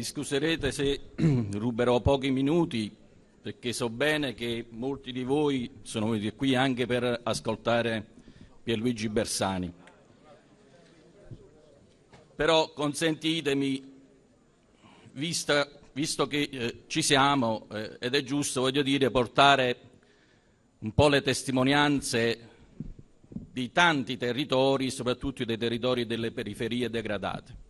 Mi scuserete se ruberò pochi minuti perché so bene che molti di voi sono venuti qui anche per ascoltare Pierluigi Bersani. Però consentitemi, vista, visto che eh, ci siamo eh, ed è giusto, voglio dire, portare un po' le testimonianze di tanti territori, soprattutto dei territori delle periferie degradate.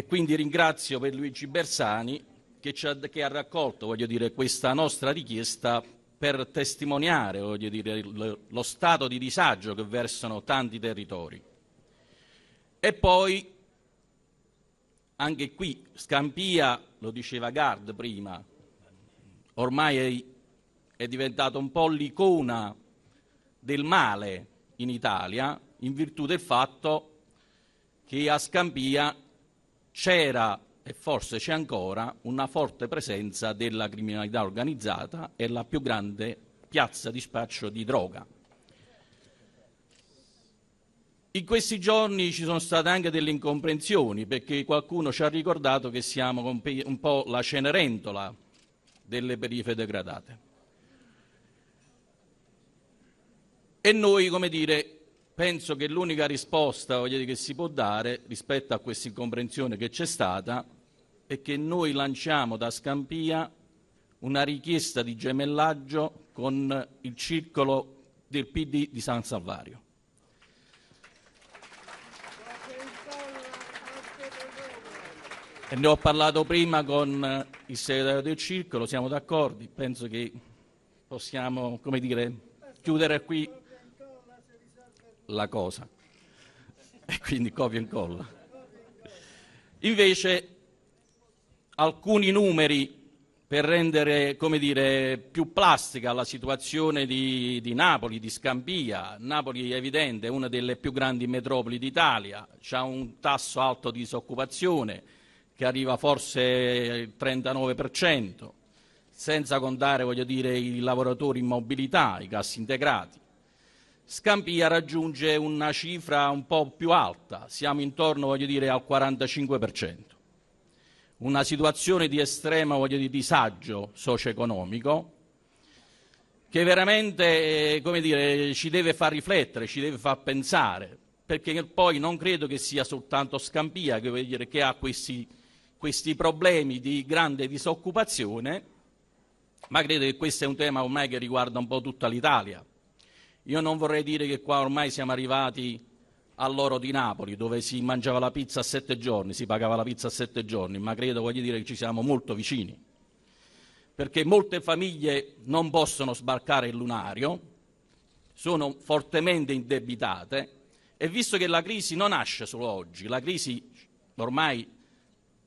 E quindi ringrazio per Luigi Bersani che, ha, che ha, raccolto dire, questa nostra richiesta per testimoniare dire, lo stato di disagio che versano tanti territori. E poi, anche qui, Scampia, lo diceva Gard prima, ormai è, è diventato un po' l'icona del male in Italia in virtù del fatto che a Scampia c'era e forse c'è ancora una forte presenza della criminalità organizzata e la più grande piazza di spaccio di droga. In questi giorni ci sono state anche delle incomprensioni perché qualcuno ci ha ricordato che siamo un po' la cenerentola delle periferie degradate. E noi, come dire, penso che l'unica risposta dire, che si può dare rispetto a questa incomprensione che c'è stata è che noi lanciamo da Scampia una richiesta di gemellaggio con il circolo del PD di San Salvario. E ne ho parlato prima con il segretario del circolo, siamo d'accordo, penso che possiamo dire, chiudere qui la cosa. E quindi copia e incolla. Invece alcuni numeri per rendere dire, più plastica la situazione di, di, Napoli, di Scampia. Napoli è evidente, è una delle più grandi metropoli d'Italia, ha un tasso alto di disoccupazione che arriva forse al 39%, senza contare dire, i lavoratori in mobilità, i cassi integrati. Scampia raggiunge una cifra un po' più alta, siamo intorno dire, al 45%. Una situazione di estremo dire, disagio socio-economico che veramente eh, dire, ci deve far riflettere, ci deve far pensare, perché poi non credo che sia soltanto Scampia che, che ha questi, questi problemi di grande disoccupazione, ma credo che questo è un tema ormai che riguarda un po' tutta l'Italia io non vorrei dire che qua ormai siamo arrivati all'oro di Napoli, dove si mangiava la pizza a sette giorni, si pagava la pizza a sette giorni, ma credo voglio dire che ci siamo molto vicini, perché molte famiglie non possono sbarcare il lunario, sono fortemente indebitate e visto che la crisi non nasce solo oggi, la crisi ormai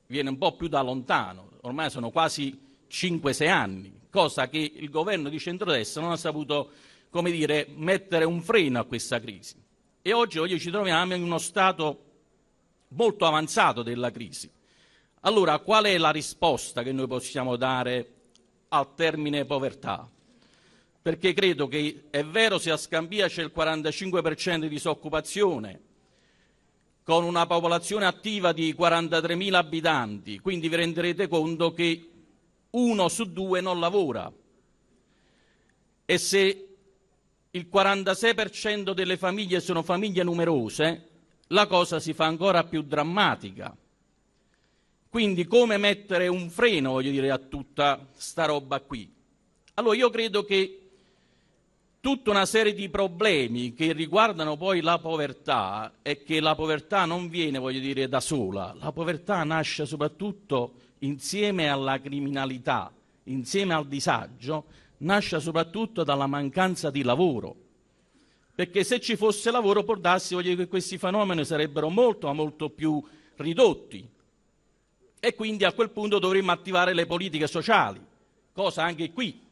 viene un po' più da lontano, ormai sono quasi 5-6 anni, cosa che il governo di centrodestra non ha saputo come dire, mettere un freno a questa crisi. E oggi, oggi ci troviamo in uno stato molto avanzato della crisi. Allora, qual è la risposta che noi possiamo dare al termine povertà? Perché credo che è vero se a Scambia c'è il 45% di disoccupazione, con una popolazione attiva di 43.000 abitanti, quindi vi renderete conto che uno su due non lavora. E se il 46% delle famiglie sono famiglie numerose, la cosa si fa ancora più drammatica. Quindi come mettere un freno, voglio dire, a tutta sta roba qui? Allora io credo che tutta una serie di problemi che riguardano poi la povertà è che la povertà non viene, voglio dire, da sola, la povertà nasce soprattutto insieme alla criminalità, insieme al disagio nasce soprattutto dalla mancanza di lavoro. Perché se ci fosse lavoro, può darsi che questi fenomeni sarebbero molto, ma molto più ridotti. E quindi a quel punto dovremmo attivare le politiche sociali, cosa anche qui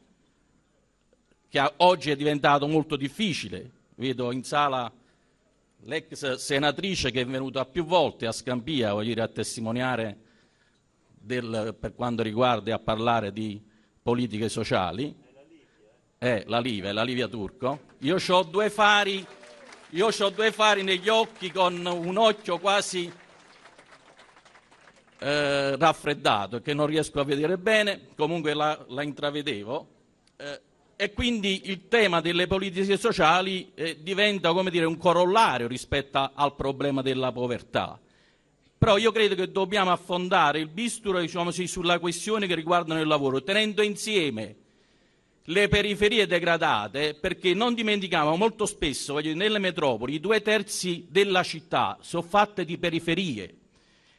che oggi è diventato molto difficile. Vedo in sala l'ex senatrice che è venuta più volte a Scampia dire, a testimoniare del, per quanto riguarda e a parlare di politiche sociali eh, la Livia, la Livia Turco. Io ho due fari, io ho due fari negli occhi con un occhio quasi eh, raffreddato che non riesco a vedere bene, comunque la, la intravedevo. Eh, e quindi il tema delle politiche sociali eh, diventa come dire, un corollario rispetto al problema della povertà. Però io credo che dobbiamo affondare il bisturo diciamo, sulla questione che riguarda il lavoro, tenendo insieme le periferie degradate, perché non dimentichiamo molto spesso, dire, nelle metropoli, i due terzi della città sono fatte di periferie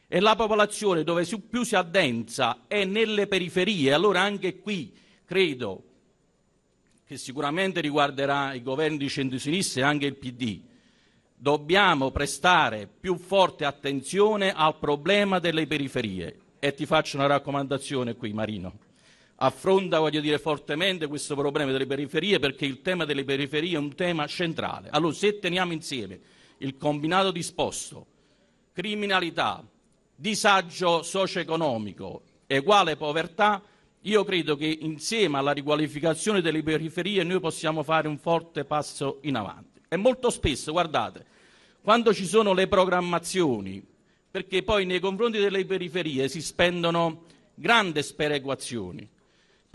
e la popolazione dove più si addensa è nelle periferie. Allora anche qui credo che sicuramente riguarderà i governi di centrosinistra e anche il PD. Dobbiamo prestare più forte attenzione al problema delle periferie e ti faccio una raccomandazione qui Marino affronta dire, fortemente questo problema delle periferie perché il tema delle periferie è un tema centrale. Allora se teniamo insieme il combinato disposto, criminalità, disagio socio-economico e uguale povertà, io credo che insieme alla riqualificazione delle periferie noi possiamo fare un forte passo in avanti. E molto spesso, guardate, quando ci sono le programmazioni, perché poi nei confronti delle periferie si spendono grandi sperequazioni,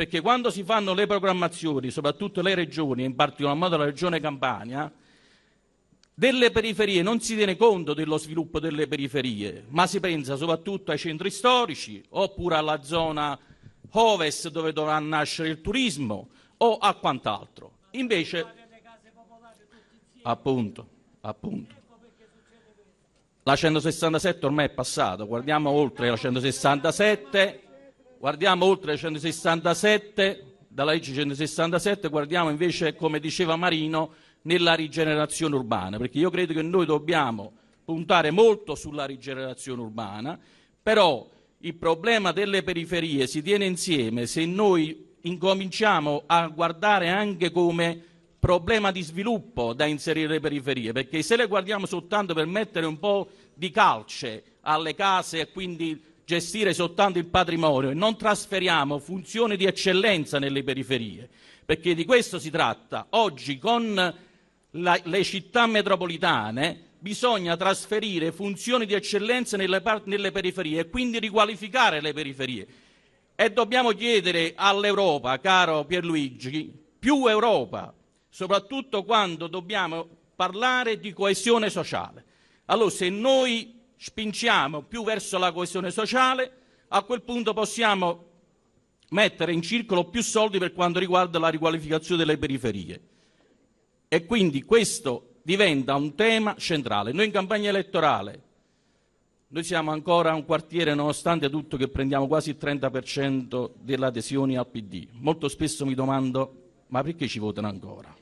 perché quando si fanno le programmazioni, soprattutto le regioni, in particolar modo la regione Campania, delle periferie non si tiene conto dello sviluppo delle periferie, ma si pensa soprattutto ai centri storici oppure alla zona ovest dove dovrà nascere il turismo o a quant'altro. Invece, appunto, appunto, la 167 ormai è passata, guardiamo oltre la 167 Guardiamo oltre 167, dalla legge 167, guardiamo invece, come diceva Marino, nella rigenerazione urbana, perché io credo che noi dobbiamo puntare molto sulla rigenerazione urbana, però il problema delle periferie si tiene insieme se noi incominciamo a guardare anche come problema di sviluppo da inserire le periferie, perché se le guardiamo soltanto per mettere un po' di calce alle case e quindi gestire soltanto il patrimonio e non trasferiamo funzioni di eccellenza nelle periferie, perché di questo si tratta. Oggi con la, le città metropolitane bisogna trasferire funzioni di eccellenza nelle, nelle periferie e quindi riqualificare le periferie. E dobbiamo chiedere all'Europa, caro Pierluigi, più Europa, soprattutto quando dobbiamo parlare di coesione sociale. Allora, se noi spingiamo più verso la coesione sociale, a quel punto possiamo mettere in circolo più soldi per quanto riguarda la riqualificazione delle periferie. E quindi questo diventa un tema centrale. Noi in campagna elettorale, noi siamo ancora un quartiere, nonostante tutto, che prendiamo quasi il 30% delle adesioni al PD. Molto spesso mi domando, ma perché ci votano ancora?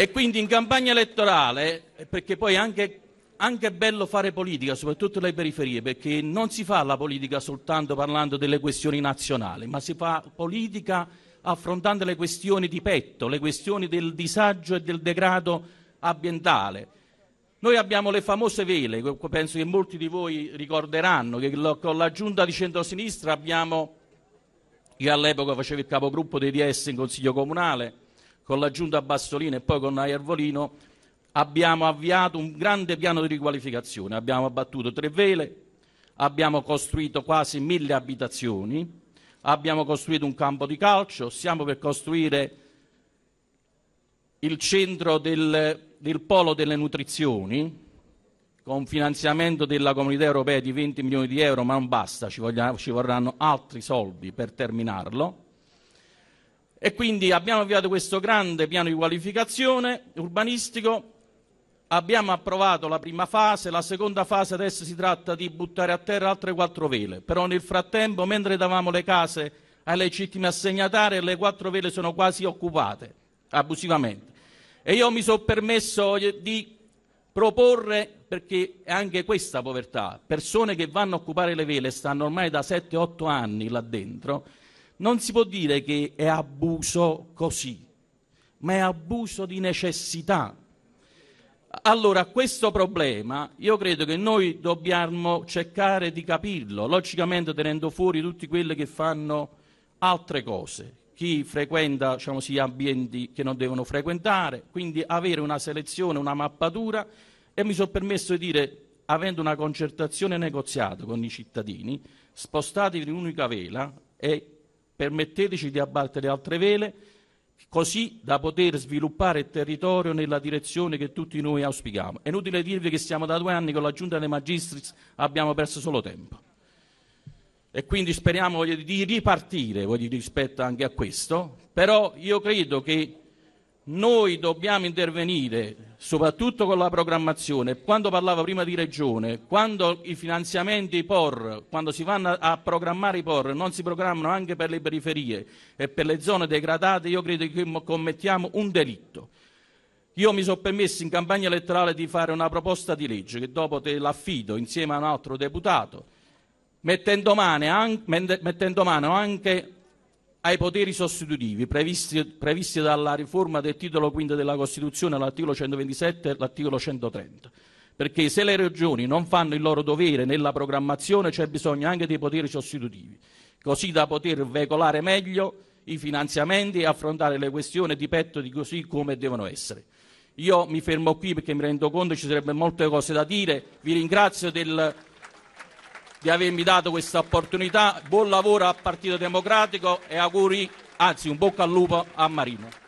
E quindi in campagna elettorale, eh, perché poi anche, anche è bello fare politica, soprattutto nelle periferie, perché non si fa la politica soltanto parlando delle questioni nazionali, ma si fa politica affrontando le questioni di petto, le questioni del disagio e del degrado ambientale. Noi abbiamo le famose vele, penso che molti di voi ricorderanno, che con la giunta di centrosinistra abbiamo, io all'epoca facevo il capogruppo dei DS in Consiglio Comunale, con la giunta Bassolino e poi con Aervolino, abbiamo avviato un grande piano di riqualificazione. Abbiamo abbattuto tre vele, abbiamo costruito quasi mille abitazioni, abbiamo costruito un campo di calcio, stiamo per costruire il centro del, del polo delle nutrizioni con finanziamento della comunità europea di 20 milioni di euro, ma non basta, ci, vogliamo, ci vorranno altri soldi per terminarlo e quindi abbiamo avviato questo grande piano di qualificazione urbanistico, abbiamo approvato la prima fase, la seconda fase adesso si tratta di buttare a terra altre quattro vele, però nel frattempo mentre davamo le case ai legittimi assegnatari le quattro vele sono quasi occupate abusivamente. E io mi sono permesso di proporre, perché è anche questa povertà, persone che vanno a occupare le vele stanno ormai da 7-8 anni là dentro, non si può dire che è abuso così, ma è abuso di necessità. Allora, questo problema io credo che noi dobbiamo cercare di capirlo, logicamente tenendo fuori tutti quelli che fanno altre cose, chi frequenta diciamo, sì, ambienti che non devono frequentare, quindi avere una selezione, una mappatura e mi sono permesso di dire, avendo una concertazione negoziata con i cittadini, spostatevi in un'unica vela e permetteteci di abbattere altre vele, così da poter sviluppare il territorio nella direzione che tutti noi auspichiamo. È inutile dirvi che siamo da due anni con la Giunta dei Magistris, abbiamo perso solo tempo. E quindi speriamo dire, di ripartire dire, rispetto anche a questo, però io credo che noi dobbiamo intervenire soprattutto con la programmazione, quando parlavo prima di regione, quando i finanziamenti POR, quando si vanno a programmare i POR, non si programmano anche per le periferie e per le zone degradate, io credo che commettiamo un delitto. Io mi sono permesso in campagna elettorale di fare una proposta di legge che dopo te l'affido insieme a un altro deputato, mettendo mano anche, mettendo mano anche ai poteri sostitutivi previsti, previsti, dalla riforma del titolo quinto della Costituzione all'articolo 127 e all'articolo 130. Perché se le regioni non fanno il loro dovere nella programmazione c'è bisogno anche dei poteri sostitutivi, così da poter veicolare meglio i finanziamenti e affrontare le questioni di petto di così come devono essere. Io mi fermo qui perché mi rendo conto che ci sarebbero molte cose da dire. Vi ringrazio del di avermi dato questa opportunità. Buon lavoro al Partito Democratico e auguri, anzi un bocca al lupo a Marino.